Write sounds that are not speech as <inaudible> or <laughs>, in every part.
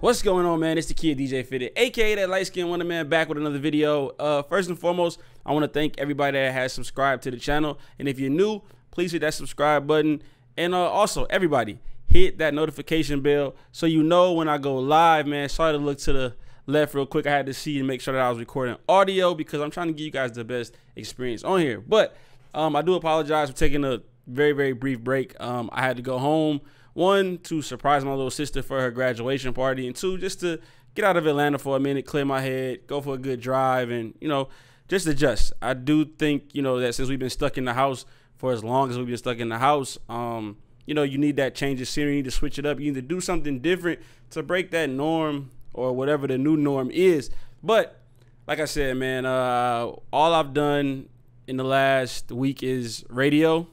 What's going on, man? It's the kid DJ Fitted, aka that light skinned Wonder Man, back with another video. Uh, first and foremost, I want to thank everybody that has subscribed to the channel. And if you're new, please hit that subscribe button. And uh, also, everybody, hit that notification bell so you know when I go live, man. Sorry to look to the left real quick. I had to see and make sure that I was recording audio because I'm trying to give you guys the best experience on here. But um, I do apologize for taking a very very brief break. Um, I had to go home one to surprise my little sister for her graduation party, and two just to get out of Atlanta for a minute, clear my head, go for a good drive, and you know just adjust. I do think you know that since we've been stuck in the house for as long as we've been stuck in the house, um, you know you need that change of scenery, you need to switch it up, you need to do something different to break that norm or whatever the new norm is. But like I said, man, uh, all I've done in the last week is radio.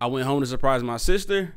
I went home to surprise my sister.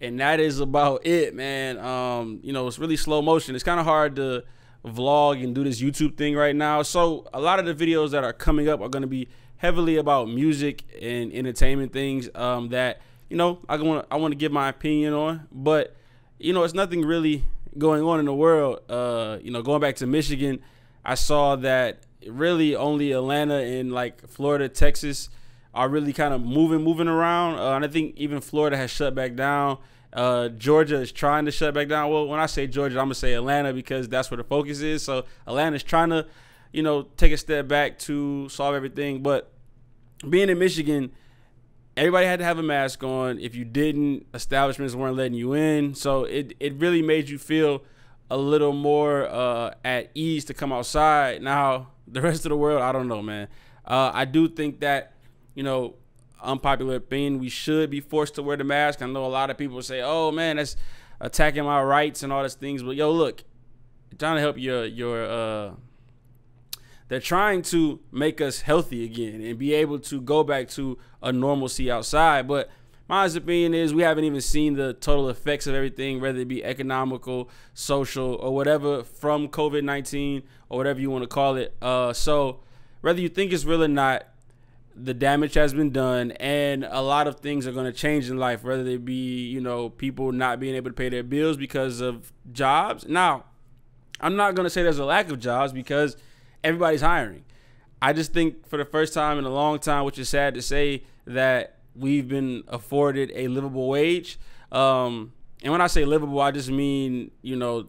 And that is about it, man. Um, you know, it's really slow motion. It's kind of hard to vlog and do this YouTube thing right now. So a lot of the videos that are coming up are going to be heavily about music and entertainment things um, that you know I want I want to give my opinion on. But you know, it's nothing really going on in the world. Uh, you know, going back to Michigan, I saw that really only Atlanta and like Florida, Texas are really kind of moving, moving around. Uh, and I think even Florida has shut back down. Uh, Georgia is trying to shut back down. Well, when I say Georgia, I'm gonna say Atlanta because that's where the focus is. So Atlanta's trying to, you know, take a step back to solve everything. But being in Michigan, everybody had to have a mask on. If you didn't, establishments weren't letting you in. So it it really made you feel a little more uh, at ease to come outside. Now the <laughs> rest of the world, I don't know, man. Uh, I do think that you know, unpopular opinion. We should be forced to wear the mask. I know a lot of people say, "Oh man, that's attacking my rights and all these things." But yo, look, trying to help your your uh, they're trying to make us healthy again and be able to go back to a normalcy outside. But my opinion is we haven't even seen the total effects of everything, whether it be economical, social, or whatever from COVID nineteen or whatever you want to call it. Uh, so whether you think it's real or not, the damage has been done and a lot of things are going to change in life whether it be you know people not being able to pay their bills because of jobs now i'm not going to say there's a lack of jobs because everybody's hiring i just think for the first time in a long time which is sad to say that we've been afforded a livable wage um, and when i say livable i just mean you know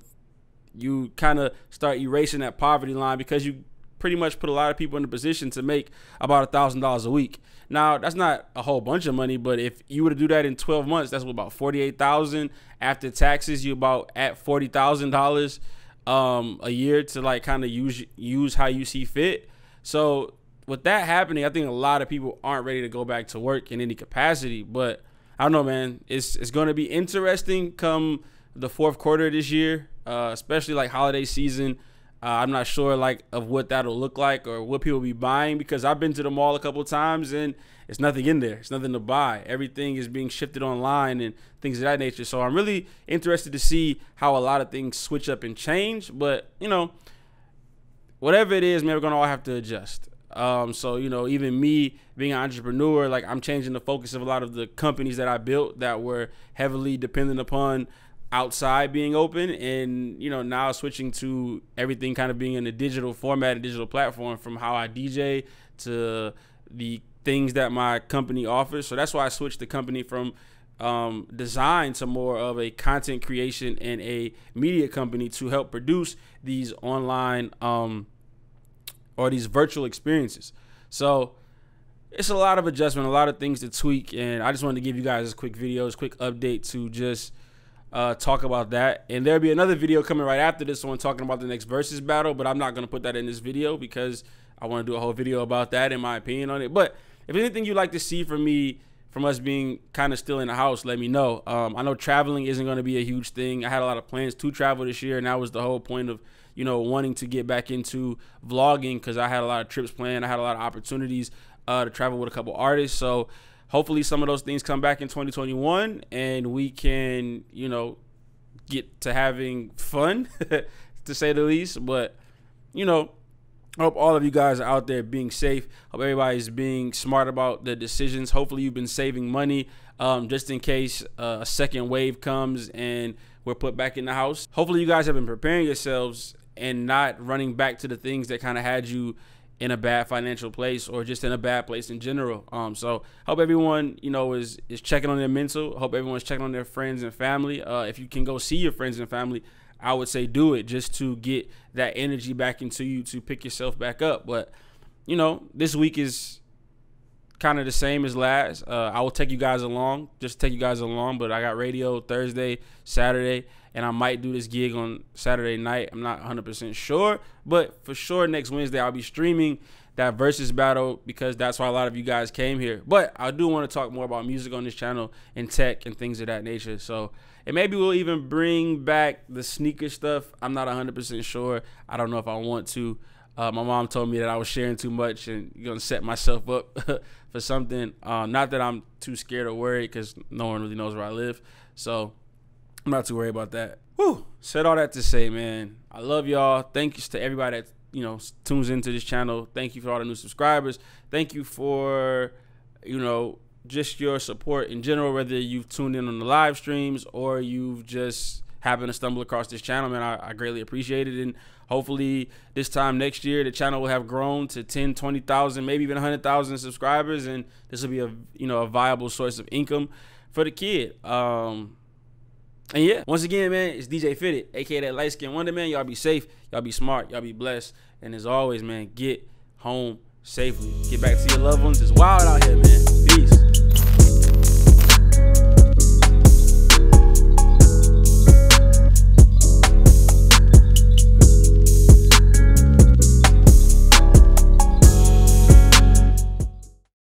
you kind of start erasing that poverty line because you pretty much put a lot of people in a position to make about a thousand dollars a week. Now that's not a whole bunch of money, but if you were to do that in 12 months, that's about 48,000 after taxes. You about at forty thousand dollars um, a year to like kind of use use how you see fit. So with that happening, I think a lot of people aren't ready to go back to work in any capacity. But I don't know, man. It's it's going to be interesting come the fourth quarter this year, uh, especially like holiday season. Uh, I'm not sure like of what that'll look like or what people be buying because I've been to the mall a couple times and it's nothing in there. It's nothing to buy. Everything is being shifted online and things of that nature. So I'm really interested to see how a lot of things switch up and change. But you know, whatever it is, man, we're gonna all have to adjust. Um, so you know, even me being an entrepreneur, like I'm changing the focus of a lot of the companies that I built that were heavily dependent upon outside being open and you know now switching to everything kind of being in a digital format and digital platform from how I DJ to the things that my company offers. So that's why I switched the company from um, design to more of a content creation and a media company to help produce these online um, or these virtual experiences. So it's a lot of adjustment, a lot of things to tweak, and I just wanted to give you guys a quick video, a quick update to just – uh, talk about that. And there'll be another video coming right after this one talking about the next versus battle, but I'm not going to put that in this video because I want to do a whole video about that and my opinion on it. But if anything you'd like to see from me, from us being kind of still in the house, let me know. Um, I know traveling isn't going to be a huge thing. I had a lot of plans to travel this year, and that was the whole point of you know wanting to get back into vlogging because I had a lot of trips planned. I had a lot of opportunities uh, to travel with a couple artists. So hopefully some of those things come back in 2021 and we can, you know, get to having fun, <laughs> to say the least. But, you know, I hope all of you guys are out there being safe. Hope everybody's being smart about the decisions. Hopefully, you've been saving money um, just in case uh, a second wave comes and we're put back in the house. Hopefully, you guys have been preparing yourselves and not running back to the things that kind of had you in a bad financial place or just in a bad place in general. Um, so hope everyone you know is is checking on their mental. Hope everyone's checking on their friends and family. Uh, if you can go see your friends and family, I would say do it just to get that energy back into you to pick yourself back up. But you know this week is kind of the same as last. Uh, I will take you guys along, just take you guys along. But I got radio Thursday, Saturday, and I might do this gig on Saturday night. I'm not 100% sure, but for sure next Wednesday I'll be streaming that versus battle because that's why a lot of you guys came here. But I do want to talk more about music on this channel and tech and things of that nature. So and maybe we'll even bring back the sneaker stuff. I'm not 100% sure. I don't know if I want to. Uh, my mom told me that I was sharing too much and gonna set myself up <laughs> for something. Uh, not that I'm too scared or worried because no one really knows where I live, so I'm not too worried about that. Whew. Said all that to say, man, I love y'all. Thank you to everybody that you know tunes into this channel. Thank you for all the new subscribers. Thank you for you know just your support in general, whether you've tuned in on the live streams or you've just happened to stumble across this channel, man, I, I greatly appreciate it. And hopefully this time next year, the channel will have grown to 10, 20,000, maybe even 100,000 subscribers. And this will be a, you know, a viable source of income for the kid. Um, and yeah, once again, man, it's DJ Fitted, aka that light skin wonder man. Y'all be safe, y'all be smart, y'all be blessed, and as always, man, get home safely. Get back to your loved ones. It's wild out here, man.